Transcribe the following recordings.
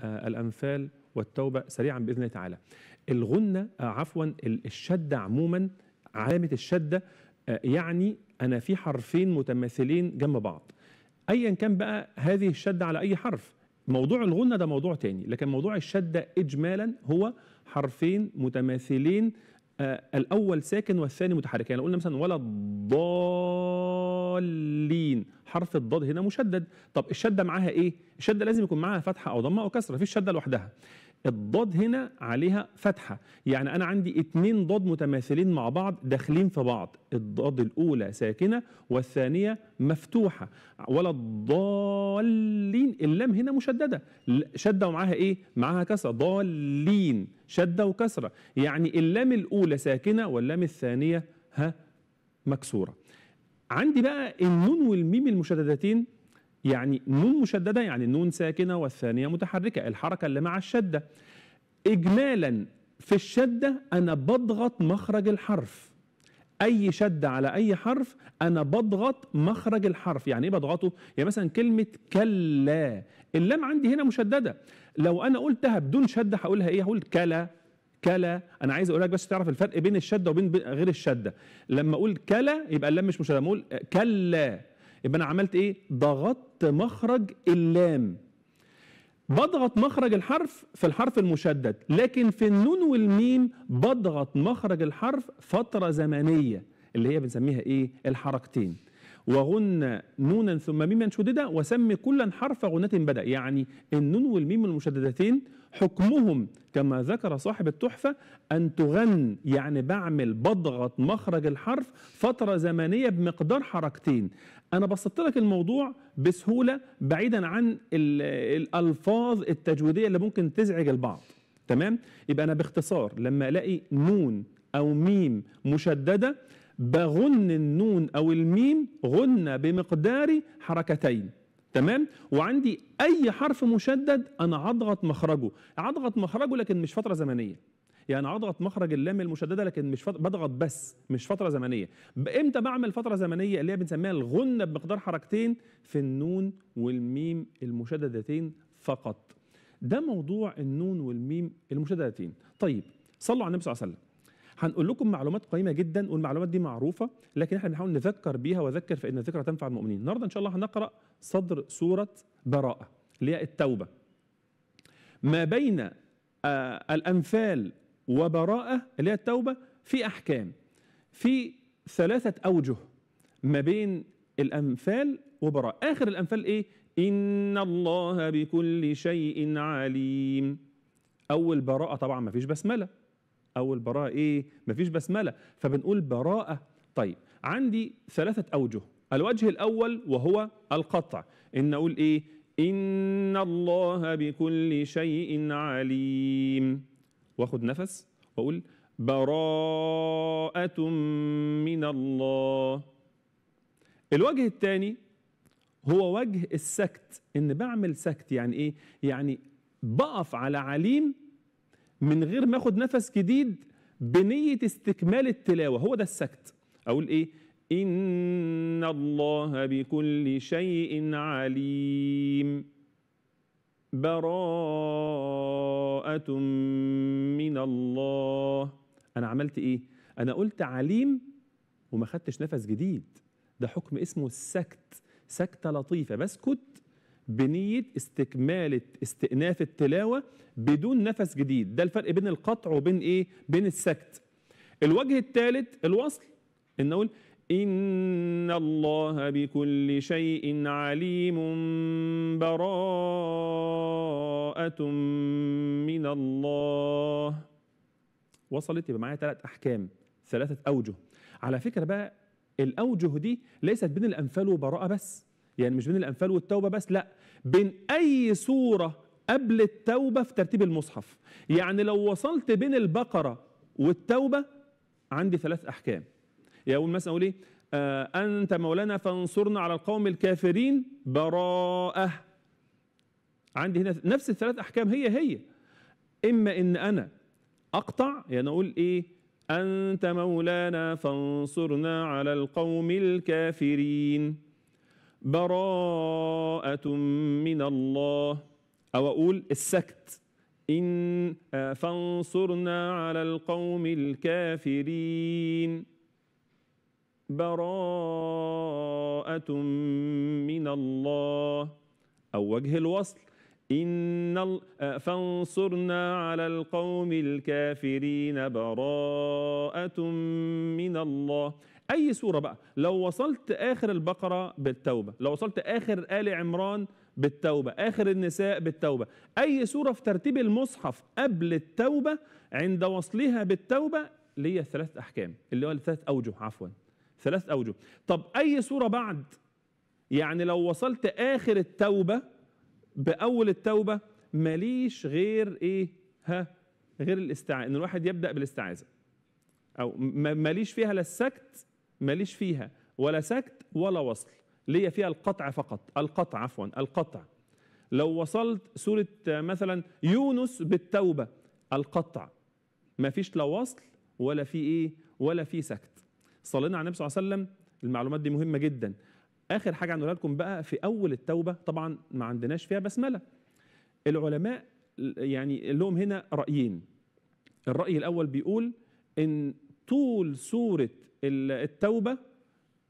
آه، الأنفال والتوبة سريعا بإذن الله تعالى الغنة آه، عفوا الشدة عموما علامة الشدة آه، يعني أنا في حرفين متماثلين جنب بعض أيا كان بقى هذه الشدة على أي حرف موضوع الغنة ده موضوع تاني لكن موضوع الشدة إجمالا هو حرفين متماثلين الأول ساكن والثاني متحرك يعني قلنا مثلا ولا الضالين حرف الضاد هنا مشدد طب الشده معاها ايه الشده لازم يكون معاها فتحه او ضمه او كسره مفيش شده لوحدها الضاد هنا عليها فتحه يعني انا عندي اتنين ضاد متماثلين مع بعض داخلين في بعض الضاد الاولى ساكنه والثانيه مفتوحه ولا الضالين اللام هنا مشدده شده ومعاها ايه معاها كسره ضالين شده وكسره يعني اللام الاولى ساكنه واللام الثانيه ها مكسوره عندي بقى النون والميم المشددتين يعني نون مشدده يعني النون ساكنه والثانيه متحركه الحركه اللي مع الشده اجمالا في الشده انا بضغط مخرج الحرف اي شده على اي حرف انا بضغط مخرج الحرف يعني ايه بضغطه يعني مثلا كلمه كلا اللام عندي هنا مشدده لو انا قلتها بدون شده هقولها ايه هقول كلا كلا انا عايز اقول لك بس تعرف الفرق بين الشده وبين غير الشده لما اقول كلا يبقى اللام مش مشدده لما اقول كلا يبقى انا عملت ايه ضغطت مخرج اللام بضغط مخرج الحرف في الحرف المشدد لكن في النون والميم بضغط مخرج الحرف فتره زمنيه اللي هي بنسميها ايه الحركتين وغن نونا ثم ميما شددا وسم كلا حرف غنة بدأ يعني النون والميم المشددتين حكمهم كما ذكر صاحب التحفة أن تغن يعني بعمل بضغط مخرج الحرف فترة زمنية بمقدار حركتين أنا بسطت لك الموضوع بسهولة بعيدا عن الألفاظ التجويدية اللي ممكن تزعج البعض تمام يبقى أنا باختصار لما ألاقي نون أو ميم مشددة بغن النون أو الميم غن بمقدار حركتين تمام وعندي أي حرف مشدد أنا هضغط مخرجه هضغط مخرجه لكن مش فترة زمنية يعني هضغط مخرج اللام المشدده لكن مش فط... بضغط بس مش فتره زمنيه امتى بعمل فتره زمنيه اللي هي بنسميها الغنه بمقدار حركتين في النون والميم المشددتين فقط ده موضوع النون والميم المشددتين طيب صلوا على النبي صلى الله عليه وسلم هنقول لكم معلومات قيمه جدا والمعلومات دي معروفه لكن احنا بنحاول نذكر بيها وذكر فان الذكرى تنفع المؤمنين النهارده ان شاء الله هنقرا صدر سوره براءه اللي هي التوبه ما بين آه الانفال وبراءه اللي هي التوبه في احكام في ثلاثه اوجه ما بين الانفال وبراءه اخر الانفال ايه ان الله بكل شيء عليم اول براءه طبعا ما فيش بسمله أو البراءة إيه مفيش بسملة فبنقول براءة طيب عندي ثلاثة أوجه الوجه الأول وهو القطع إن أقول إيه إن الله بكل شيء عليم واخد نفس وأقول براءة من الله الوجه الثاني هو وجه السكت ان بعمل سكت يعني ايه يعني بقف على عليم من غير ما اخد نفس جديد بنيه استكمال التلاوه هو ده السكت اقول ايه ان الله بكل شيء عليم براءه من الله انا عملت ايه انا قلت عليم وما خدتش نفس جديد ده حكم اسمه السكت سكته لطيفه بسكت بنية استكمال استئناف التلاوة بدون نفس جديد ده الفرق بين القطع وبين إيه؟ بين السكت الوجه الثالث الوصل إن أقول إن الله بكل شيء عليم براءة من الله وصلت يبقى معايا ثلاث أحكام ثلاثة أوجه على فكرة بقى الأوجه دي ليست بين الأنفال وبراءة بس يعني مش بين الأنفال والتوبة بس لا بين أي سورة قبل التوبة في ترتيب المصحف يعني لو وصلت بين البقرة والتوبة عندي ثلاث أحكام يقول يعني مثلا أقول إيه آه أنت مولانا فانصرنا على القوم الكافرين براءة عندي هنا نفس الثلاث أحكام هي هي إما إن أنا أقطع يعني أقول إيه أنت مولانا فانصرنا على القوم الكافرين براءة من الله أو أقول السكت إن آه، فانصرنا على القوم الكافرين براءة من الله أو وجه الوصل إن آه، فانصرنا على القوم الكافرين براءة من الله اي سوره بقى لو وصلت اخر البقره بالتوبه لو وصلت اخر ال عمران بالتوبه اخر النساء بالتوبه اي سوره في ترتيب المصحف قبل التوبه عند وصلها بالتوبه ليا ثلاث احكام اللي هو ثلاث اوجه عفوا ثلاث اوجه طب اي سوره بعد يعني لو وصلت اخر التوبه باول التوبه ماليش غير ايه ها غير الاستعاذه ان الواحد يبدا بالاستعاذه او ماليش فيها لا السكت ماليش فيها ولا سكت ولا وصل ليا فيها القطع فقط القطع عفوا القطع لو وصلت سورة مثلا يونس بالتوبة القطع ما فيش لا وصل ولا في ايه ولا في سكت صلينا على النبي صلى الله عليه وسلم المعلومات دي مهمة جدا اخر حاجة هنقولها لكم بقى في اول التوبة طبعا ما عندناش فيها بسملة العلماء يعني لهم هنا رأيين الرأي الاول بيقول ان طول سورة التوبه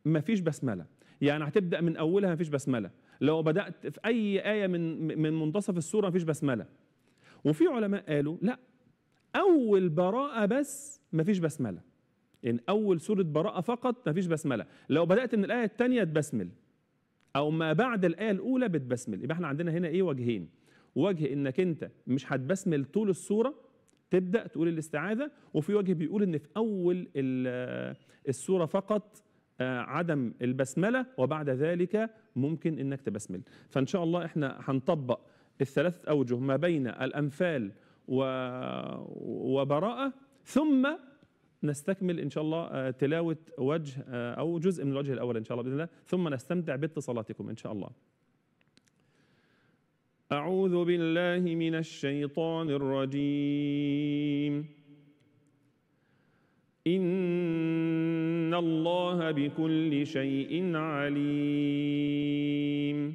مفيش بسمله يعني هتبدا من اولها مفيش بسمله لو بدات في اي ايه من من منتصف السوره مفيش بسمله وفي علماء قالوا لا اول براءه بس مفيش بسمله يعني اول سوره براءه فقط مفيش بسمله لو بدات من الايه الثانيه تبسمل او ما بعد الايه الاولى بتبسمل يبقى احنا عندنا هنا ايه وجهين وجه انك انت مش هتبسمل طول السوره تبدا تقول الاستعاذه وفي وجه بيقول ان في اول آه، السوره فقط آه، عدم البسمله وبعد ذلك ممكن انك تبسمل فان شاء الله احنا هنطبق الثلاث اوجه ما بين الانفال وبراءه ثم نستكمل ان شاء الله آه، تلاوه وجه او جزء من الوجه الاول ان شاء الله باذن الله ثم نستمتع باتصالاتكم ان شاء الله أعوذ بالله من الشيطان الرجيم إن الله بكل شيء عليم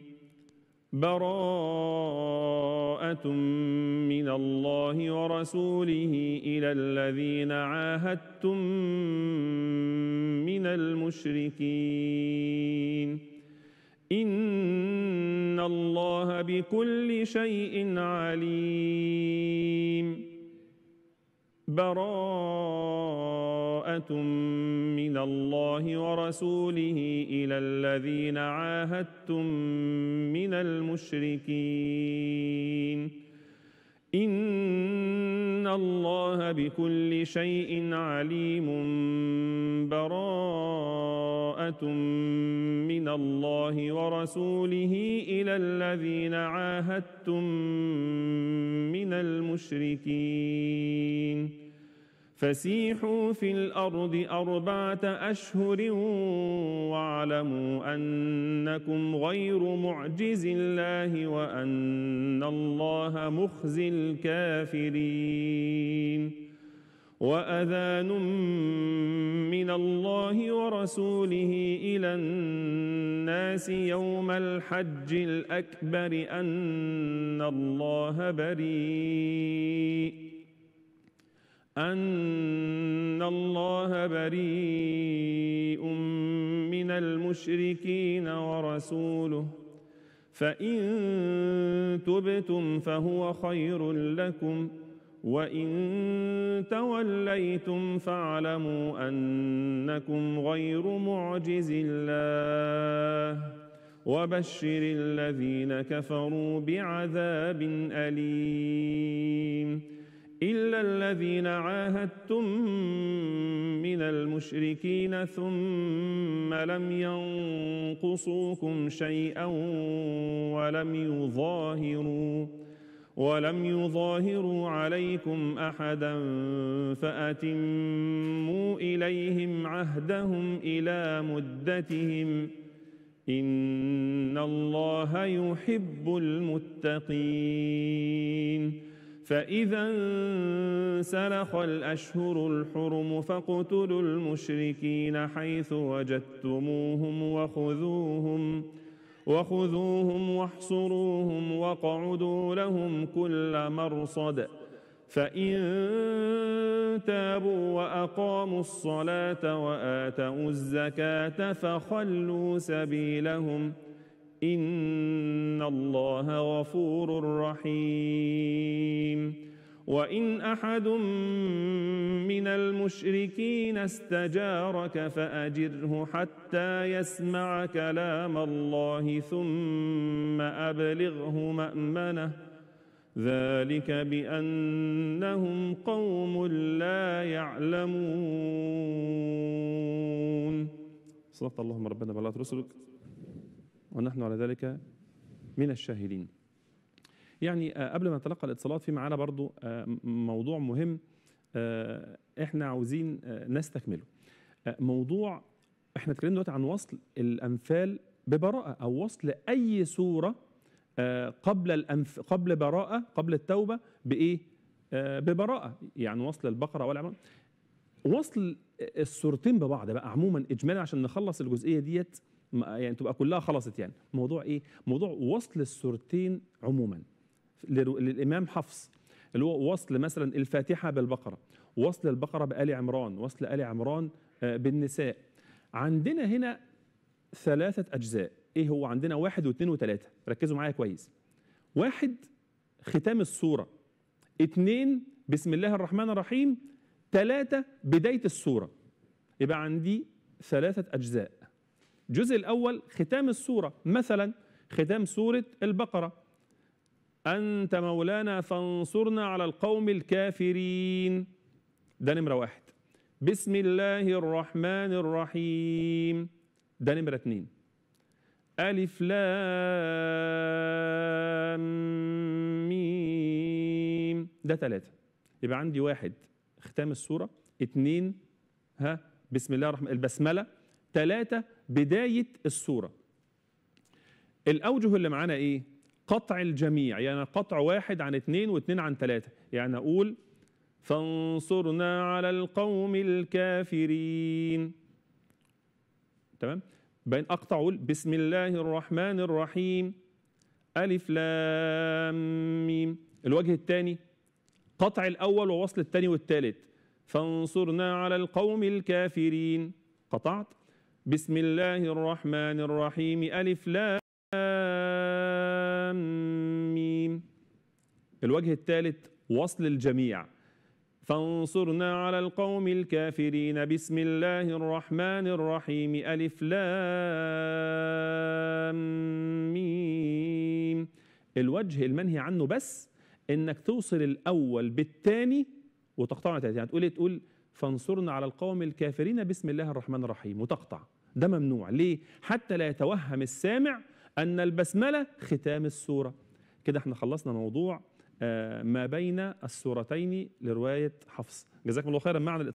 براءة من الله ورسوله إلى الذين عاهدتم من المشركين إن الله بكل شيء عليم براءة من الله ورسوله إلى الذين عاهدتم من المشركين إن الله بكل شيء عليم براءة من الله ورسوله إلى الذين عاهدتم من المشركين فسيحوا في الأرض أربعة أشهر واعلموا أنكم غير معجز الله وأن الله مخزي الكافرين وأذان من الله ورسوله إلى الناس يوم الحج الأكبر أن الله بريء أن الله بريء من المشركين ورسوله فإن تبتم فهو خير لكم وإن توليتم فاعلموا أنكم غير معجز الله وبشر الذين كفروا بعذاب أليم إلا الذين عاهدتم من المشركين ثم لم ينقصوكم شيئا ولم يظاهروا ولم يظاهروا عليكم أحدا فأتموا إليهم عهدهم إلى مدتهم إن الله يحب المتقين فإذا انسلخ الأشهر الحرم فاقتلوا المشركين حيث وجدتموهم وخذوهم وخذوهم واحصروهم واقعدوا لهم كل مرصد فإن تابوا وأقاموا الصلاة وآتوا الزكاة فخلوا سبيلهم ۖ إن الله غفور رحيم وإن أحد من المشركين استجارك فأجره حتى يسمع كلام الله ثم أبلغه مأمنه ذلك بأنهم قوم لا يعلمون صدق اللهم ربنا بلغت رسلك ونحن على ذلك من الشاهدين يعني آه، قبل ما نتلقى الاتصالات في معانا برضو آه، موضوع مهم آه، احنا عاوزين نستكمله موضوع احنا اتكلمنا دلوقتي عن وصل الانفال ببراءه او وصل اي سوره قبل الأنف قبل براءه قبل التوبه بايه ببراءه يعني وصل البقره والعمران وصل السورتين ببعض بقى عموما اجمالا عشان نخلص الجزئيه ديت يعني تبقى كلها خلصت يعني موضوع ايه موضوع وصل السورتين عموما للامام حفص اللي هو وصل مثلا الفاتحه بالبقره وصل البقره بال عمران وصل ال عمران آه، بالنساء عندنا هنا ثلاثه اجزاء ايه هو عندنا واحد واثنين وثلاثه ركزوا معايا كويس واحد ختام السوره اثنين بسم الله الرحمن الرحيم ثلاثه بدايه السوره يبقى عندي ثلاثه اجزاء الجزء الأول ختام السورة مثلا ختام سورة البقرة أنت مولانا فانصرنا على القوم الكافرين ده نمرة واحد بسم الله الرحمن الرحيم ده نمرة اتنين ألف لام ميم ده ثلاثة يبقى عندي واحد ختام السورة اتنين ها بسم الله الرحمن البسملة ثلاثة بداية الصورة الأوجه اللي معانا إيه؟ قطع الجميع يعني قطع واحد عن اثنين واثنين عن ثلاثة يعني أقول فانصرنا على القوم الكافرين تمام؟ بين أقطع أقول بسم الله الرحمن الرحيم ألف لام ميم الوجه الثاني قطع الأول ووصل الثاني والثالث فانصرنا على القوم الكافرين قطعت بسم الله الرحمن الرحيم ألف لام ميم الوجه الثالث وصل الجميع فانصرنا على القوم الكافرين بسم الله الرحمن الرحيم ألف لام ميم الوجه المنهي عنه بس انك توصل الاول بالثاني وتقطعه تلاتين يعني هتقول ايه تقول فانصرنا على القوم الكافرين بسم الله الرحمن الرحيم وتقطع ده ممنوع ليه؟ حتى لا يتوهم السامع أن البسملة ختام السورة كده احنا خلصنا موضوع آه، ما بين السورتين لرواية حفص جزاكم الله خيرا معنى